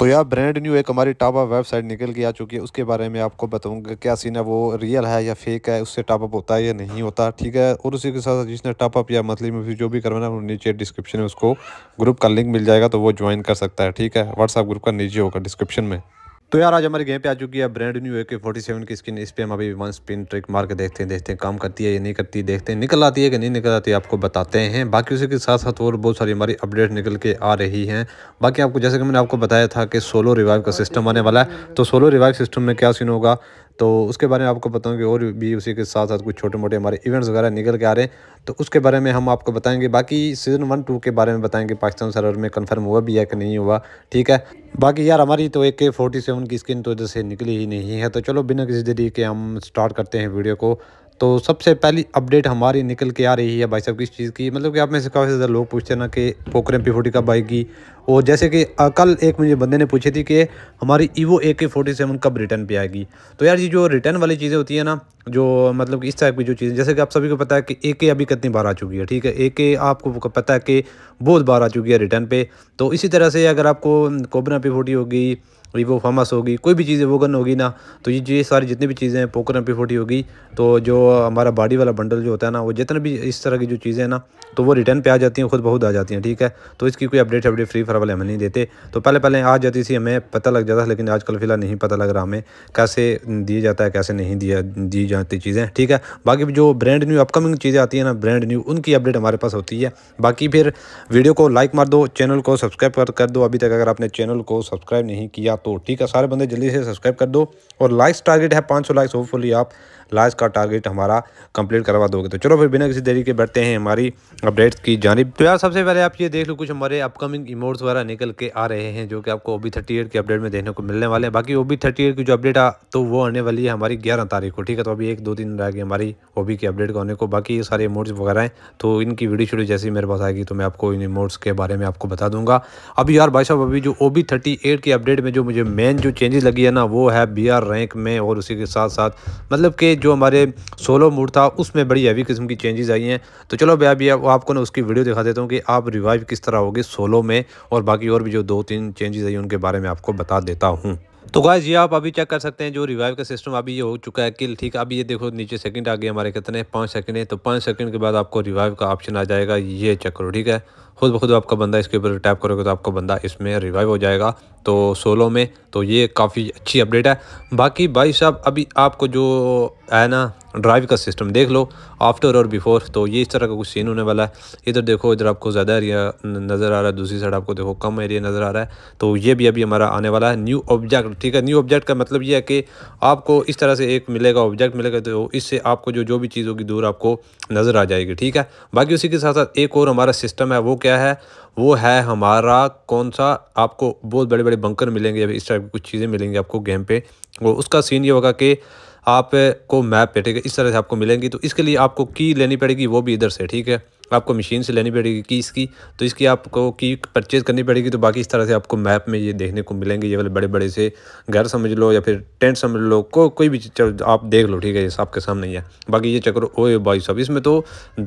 तो यार brand new एक हमारी टापा वेबसाइट निकल के आ चुकी है उसके बारे में आपको बताऊंगा क्या सीन है वो रियल है या फेक है उससे टॉपअप होता है या नहीं होता ठीक है और उसी के साथ जिसने टॉपअप या मंथली में जो भी करवाना है नीचे डिस्क्रिप्शन में उसको ग्रुप का लिंक मिल जाएगा तो वो ज्वाइन कर सकता है ठीक है व्हाट्सअप ग्रुप का नीचे होगा डिस्क्रिप्शन में तो यार आज हमारे गेम पे आ चुकी है ब्रांड न्यू ए के फोर्टी सेवन की स्किन इस पर हम अभी वन स्पिन ट्रिक मार के देखते हैं देखते हैं काम करती है या नहीं करती है देखते हैं निकल आती है कि नहीं निकल आती है आपको बताते हैं बाकी उसी के साथ साथ और बहुत सारी हमारी अपडेट निकल के आ रही हैं बाकी आपको जैसे कि मैंने आपको बताया था कि सोलो रिवाइव का सिस्टम आने वाला है तो सोलो रिवाइव सिस्टम में क्या सीन होगा तो उसके बारे में आपको बताऊँगे और भी उसी के साथ साथ कुछ छोटे मोटे हमारे इवेंट्स वगैरह निकल के आ रहे हैं तो उसके बारे में हम आपको बताएंगे बाकी सीज़न वन टू के बारे में बताएंगे पाकिस्तान सर्वर में कन्फर्म हुआ भी है कि नहीं हुआ ठीक है बाकी यार हमारी तो एक फोर्टी सेवन की स्क्रीन तो इधर से निकली ही नहीं है तो चलो बिना किसी देरी के हम स्टार्ट करते हैं वीडियो को तो सबसे पहली अपडेट हमारी निकल के आ रही है भाई साहब किस चीज़ की मतलब कि आप में से काफ़ी ज़्यादा लोग पूछते हैं ना कि पोकरे पी फोर्टी कब आएगी और जैसे कि कल एक मुझे बंदे ने पूछी थी कि हमारी ईवो ए के फोर्टी सेवन कब रिटर्न पे आएगी तो यार ये जो रिटर्न वाली चीज़ें होती है ना जो मतलब कि इस टाइप की जो चीज़ें जैसे कि आप सभी को पता है कि ए के अभी कितनी बार आ चुकी है ठीक है ए के आपको पता है कि बहुत बार आ चुकी है रिटर्न पर तो इसी तरह से अगर आपको कोबरा पी फोर्टी होगी वीवो फामस होगी कोई भी चीज़ वोगन होगी ना तो ये ये सारी जितनी भी चीज़ें हैं पोकर एम फोटी होगी तो जो हमारा बॉडी वाला बंडल जो होता है ना वो जितने भी इस तरह की जो चीज़ें हैं ना तो वो रिटर्न पे आ जाती हैं खुद बहुत आ जाती हैं ठीक है तो इसकी कोई अपडेट अपडेट फ्री फायर वाले हमें नहीं देते तो पहले पहले आ जाती थी हमें पता लग जाता लेकिन आजकल फ़िलहाल नहीं पता लग रहा हमें कैसे दिया जाता है कैसे नहीं दिया दी जाती चीज़ें ठीक है बाकी जो ब्रांड न्यू अपकमिंग चीज़ें आती हैं ना ब्रांड न्यू उनकी अपडेट हमारे पास होती है बाकी फिर वीडियो को लाइक मार दो चैनल को सब्सक्राइब कर दो अभी तक अगर आपने चैनल को सब्सक्राइब नहीं किया तो ठीक है सारे बंदे जल्दी से सब्सक्राइब कर दो और लाइक्स टारगेट है पाँच सौ लाइक्स होपफुली आप लास्ट का टारगेट हमारा कंप्लीट करवा दोगे तो चलो फिर बिना किसी देरी के बढ़ते हैं हमारी अपडेट्स की जानब तो यार सबसे पहले आप ये देख लो कुछ हमारे अपकमिंग इमोट्स वगैरह निकल के आ रहे हैं जो कि आपको ओ बी थर्टी एट के अपडेट में देखने को मिलने वाले हैं बाकी ओ बी थर्टी एट की जो अपडेट आ तो वो आने वाली है हमारी ग्यारह तारीख को ठीक है तो अभी एक दो दिन रह गए हमारी ओ बी के अपडेट को आने को बाकी ये सारे इमोट्स वगैरह हैं तो इनकी वीडियो शूडियो जैसी मेरे पास आएगी तो मैं आपको इन इमोट्स के बारे में आपको बता दूंगा अभी यार भाई साहब अभी जो ओ बी थर्टी एट की अपडेट में जो मुझे मेन जो चेंजेस लगी है ना वो है बी आर रैंक में और उसी के साथ साथ मतलब कि जो हमारे सोलो मूड था उसमें बड़ी हैवी किस्म की चेंजेस आई हैं तो चलो भैया अभी आपको ना उसकी वीडियो दिखा देता हूँ कि आप रिवाइव किस तरह होगी सोलो में और बाकी और भी जो दो तीन चेंजेस आई उनके बारे में आपको बता देता हूँ तो गाइज ये आप अभी चेक कर सकते हैं जो रिवाइव का सिस्टम अभी ये हो चुका है किल ठीक है अभी ये देखो नीचे सेकंड आ गए हमारे कितने पाँच सेकंड है तो पाँच सेकंड के बाद आपको रिवाइव का ऑप्शन आ जाएगा ये चेक करो ठीक है खुद ब खुद आपका बंदा इसके ऊपर टैप करोगे तो आपका बंदा इसमें रिवाइव हो जाएगा तो सोलो में तो ये काफ़ी अच्छी अपडेट है बाकी भाई साहब अभी आपको जो है ना ड्राइव का सिस्टम देख लो आफ्टर और बिफोर तो ये इस तरह का कुछ सीन होने वाला है इधर देखो इधर आपको ज़्यादा एरिया नज़र आ रहा है दूसरी साइड आपको देखो कम एरिया नज़र आ रहा है तो ये भी अभी हमारा आने वाला है न्यू ऑब्जेक्ट ठीक है न्यू ऑब्जेक्ट का मतलब ये है कि आपको इस तरह से एक मिलेगा ऑब्जेक्ट मिलेगा तो इससे आपको जो जो भी चीज़ होगी दूर आपको नज़र आ जाएगी ठीक है बाकी उसी के साथ साथ एक और हमारा सिस्टम है वो क्या है वो है हमारा कौन सा आपको बहुत बड़े बड़े बंकर मिलेंगे अभी इस टाइप की कुछ चीज़ें मिलेंगी आपको गेम पे और उसका सीन ये होगा कि आपको मैप है इस तरह से आपको मिलेंगी तो इसके लिए आपको की लेनी पड़ेगी वो भी इधर से ठीक है आपको मशीन से लेनी पड़ेगी की इसकी तो इसकी आपको की परचेज़ करनी पड़ेगी तो बाकी इस तरह से आपको मैप में ये देखने को मिलेंगे ये वाले बड़े बड़े से घर समझ लो या फिर टेंट समझ लो को कोई भी चीज़ आप देख लो ठीक है ये आपके सामने ही है बाकी ये चक्र ओए भाई साहब इसमें तो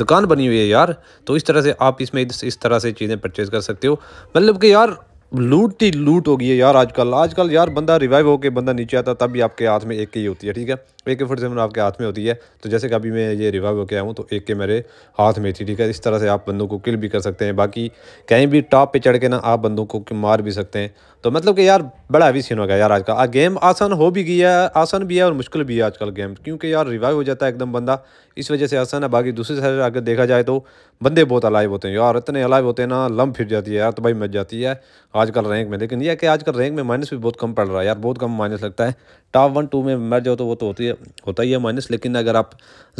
दुकान बनी हुई है यार तो इस तरह से आप इसमें इस तरह से चीज़ें परचेज़ कर सकते हो मतलब कि यार लूट ही लूट होगी है यार आजकल आजकल यार बंदा रिवाइव होकर बंदा नीचे आता तब भी आपके हाथ में एक के ही होती है ठीक है एक के फोर्टी सेवन आपके हाथ में होती है तो जैसे कि अभी मैं ये रिवाइव होकर आया हूँ तो एक के मेरे हाथ में थी ठीक है इस तरह से आप बंदों को किल भी कर सकते हैं बाकी कहीं भी टॉप पर चढ़ के ना आप बंदों को मार भी सकते हैं तो मतलब कि यार बड़ा भी सीन हो गया यार आज का गेम आसान हो भी गया है आसान भी है और मुश्किल भी है आजकल गेम क्योंकि यार रिवाइव हो जाता है एकदम बंदा इस वजह से आसान है बाकी दूसरी साइड अगर देखा जाए तो बंदे बहुत अलाइव होते हैं यार इतने अलाइव होते हैं ना लम फिर जाती है यार तो भाई मच जाती है आजकल रैंक में लेकिन यह कि आजकल रैंक में माइनस भी बहुत कम पड़ रहा है यार बहुत कम माइनस लगता है टॉप वन टू में मर जाओ तो वो तो होती है होता ही है माइनस लेकिन अगर आप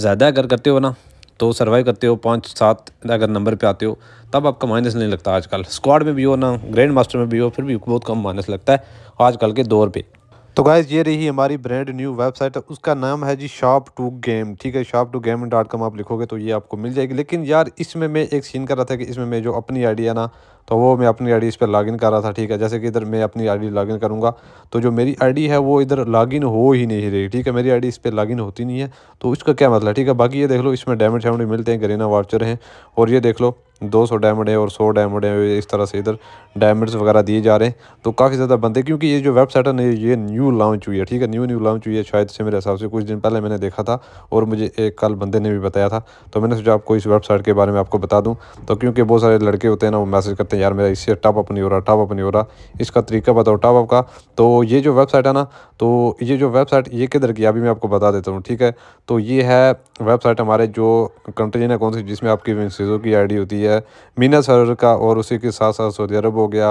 ज़्यादा अगर करते हो ना तो सर्वाइव करते हो पाँच सात अगर नंबर पे आते हो तब आपका माइनस नहीं लगता आजकल स्क्वाड में भी हो ना ग्रैंड मास्टर में भी हो फिर भी बहुत कम माइनस लगता है आजकल के दौर पर तो गाइज ये रही हमारी ब्रांड न्यू वेबसाइट है उसका नाम है जी शॉप टू गेम ठीक है shop two game dot com आप लिखोगे तो ये आपको मिल जाएगी लेकिन यार इसमें मैं एक सीन कर रहा था कि इसमें मैं जो अपनी आईडी है ना तो वो मैं अपनी आईडी इस पर लॉगिन कर रहा था ठीक है जैसे कि इधर मैं अपनी आईडी लॉगिन करूँगा तो जो मेरी आईडी है वो इधर लॉगिन हो ही नहीं रही ठीक है मेरी आईडी इस पर लॉगिन होती नहीं है तो उसका क्या मतलब ठीक है बाकी ये देख लो इसमें डैमेज शैमेज मिलते हैं गरीना वाचर हैं और ये देख लो 200 डायमंड है और 100 डायमंड है इस तरह से इधर डायमंड्स वगैरह दिए जा रहे हैं तो काफ़ी ज़्यादा बंदे क्योंकि ये जो वेबसाइट है ना ये न्यू लॉन्च हुई है ठीक है न्यू न्यू लॉन्च हुई है शायद से मेरे हिसाब से कुछ दिन पहले मैंने देखा था और मुझे एक कल बंदे ने भी बताया था तो मैंने सोचा आपको इस वेबसाइट के बारे में आपको बता दूँ तो क्योंकि बहुत सारे लड़के होते हैं ना वो मैसेज करते हैं यार मेरा इससे टॉप अप नहीं हो रहा टॉप अप नहीं हो रहा इसका तरीका बताओ टॉप अप का तो ये जो वेबसाइट है ना तो ये जो वेबसाइट ये किधर की अभी मैं आपको बता देता हूँ ठीक है तो ये है वेबसाइट हमारे जो कंट्री है ना कौन सी जिसमें आपकी विंसेजों की डी होती है है मीना सर का और उसी के साथ साथ सऊदी अरब हो गया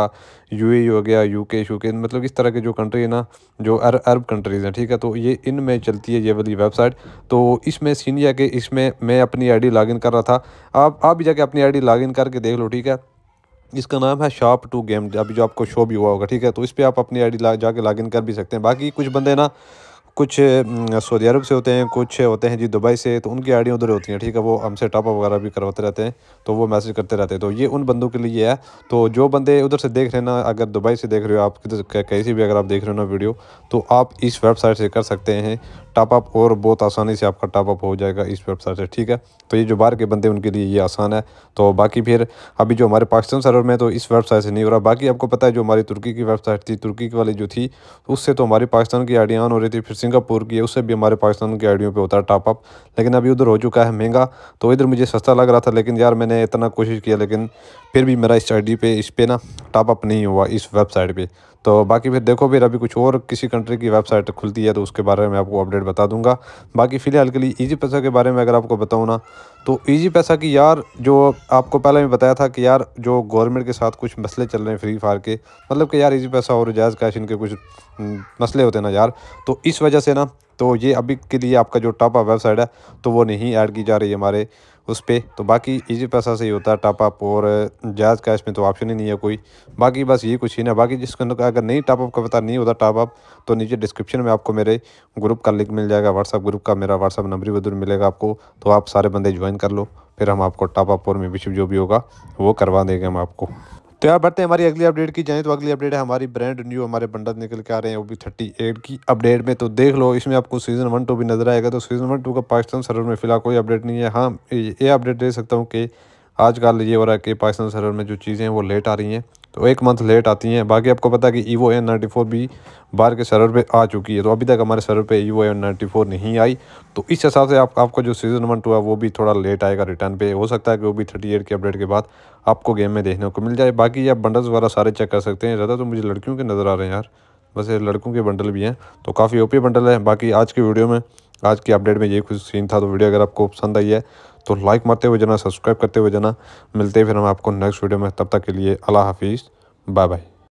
यूएई हो गया यूके शूके मतलब इस तरह के जो कंट्री है ना जो अर, अरब कंट्रीज़ हैं ठीक है तो ये इन में चलती है ये वाली वेबसाइट तो इसमें सीन यह कि इसमें मैं अपनी आईडी लॉगिन कर रहा था आप आप भी जाके अपनी आईडी लॉगिन करके देख लो ठीक है इसका नाम है शॉप टू गेम अभी जो आपको शो भी हुआ होगा ठीक है तो इस पर आप अपनी आई डी ला, जाके लॉगिन कर भी सकते हैं बाकी कुछ बंदे ना कुछ सऊदी अरब से होते हैं कुछ होते हैं जी दुबई से तो उनकी आइडियाँ उधर होती हैं ठीक है वो हमसे टॉपअप वगैरह भी करवाते रहते हैं तो वो मैसेज करते रहते हैं तो ये उन बंदों के लिए है तो जो बंदे उधर से देख रहे ना अगर दुबई से देख रहे हो आप किधर कैसी भी अगर आप देख रहे हो ना वीडियो तो आप इस वेबसाइट से कर सकते हैं टॉपअप और बहुत आसानी से आपका टॉपअप हो जाएगा इस वेबसाइट से ठीक है तो ये जो बाहर के बंदे उनके लिए ये आसान है तो बाकी फिर अभी जो हमारे पाकिस्तान सर्वर में तो इस वेबसाइट से नहीं हो रहा बाकी आपको पता है जो हमारी तुर्की की वेबसाइट थी तुर्की की वाली जो थी उससे तो हमारी पाकिस्तान की आइडिया ऑन हो रही थी फिर सिंगापुर की उससे भी हमारे पाकिस्तान की आइडियों पर होता है टॉपअप लेकिन अभी उधर हो चुका है महंगा तो इधर मुझे सस्ता लग रहा था लेकिन यार मैंने इतना कोशिश किया लेकिन फिर भी मेरा इस आई पे इस पर ना टॉपअप नहीं हुआ इस वेबसाइट पर तो बाकी फिर देखो फिर अभी कुछ और किसी कंट्री की वेबसाइट खुलती है तो उसके बारे में आपको अपडेट बता दूंगा बाकी फ़िलहाल के लिए ईजी पैसा के बारे में अगर आपको बताऊँ ना तो ईजी पैसा की यार जो आपको पहले भी बताया था कि यार जो गवर्नमेंट के साथ कुछ मसले चल रहे हैं फ्री फायर के मतलब कि यार ईजी पैसा और जायज़ कैश इनके कुछ हम्म, मसले होते हैं ना यार तो इस वजह से ना तो ये अभी के लिए आपका जो टापा वेबसाइट है तो वो नहीं ऐड की जा रही है हमारे उस पर तो बाकी इजी पैसा से ही होता है अप और जायज़ का इसमें तो ऑप्शन ही नहीं है कोई बाकी बस ये कुछ ही ना बाकी जिसके अंदर अगर नहीं अप का पता नहीं होता अप तो नीचे डिस्क्रिप्शन में आपको मेरे ग्रुप का लिंक मिल जाएगा व्हाट्सअप ग्रुप का मेरा व्हाट्सअप नंबर भी उधर मिलेगा आपको तो आप सारे बंदे ज्वाइन कर लो फिर हम आपको टॉपअप और मेम्बरशिप जो भी होगा वो करवा देंगे हम आपको तो यार बढ़ते हैं हमारी अगली अपडेट की जाए तो अगली अपडेट है हमारी ब्रांड न्यू हमारे बंडल निकल के आ रहे हैं वो भी थर्टी एट की अपडेट में तो देख लो इसमें आपको सीज़न वन टू भी नज़र आएगा तो सीज़न वन टू का पाकिस्तान सर्वर में फ़िलहाल कोई अपडेट नहीं है हाँ ये अपडेट दे सकता हूँ कि आजकल ये हो रहा है कि पाकिस्तान सर्वर में जो चीज़ें हैं वो लेट आ रही हैं तो एक मंथ लेट आती हैं बाकी आपको पता है कि ई वो एन नाइन्टी फोर भी बाहर के सर्वर पे आ चुकी है तो अभी तक हमारे सर्वर पे ई वो एन नाइन्टी फोर नहीं आई तो इस हिसाब से आप आपको जो सीज़न वन टू है वो भी थोड़ा लेट आएगा रिटर्न पे हो सकता है कि वो भी थर्टी एट के अपडेट के बाद आपको गेम में देखने को मिल जाए बाकी आप बंडल्स वगैरह सारे चेक कर सकते हैं ज़्यादा तो मुझे लड़कियों के नज़र आ रहे हैं यार ये लड़कों के बंडल भी हैं तो काफ़ी ओपी बंडल है बाकी आज की वीडियो में आज की अपडेट में ये कुछ सीन था तो वीडियो अगर आपको पसंद आई है तो लाइक मारते हुए जाना सब्सक्राइब करते हुए जाना मिलते हैं फिर हम आपको नेक्स्ट वीडियो में तब तक के लिए अल्लाह हाफिज़ बाय बाय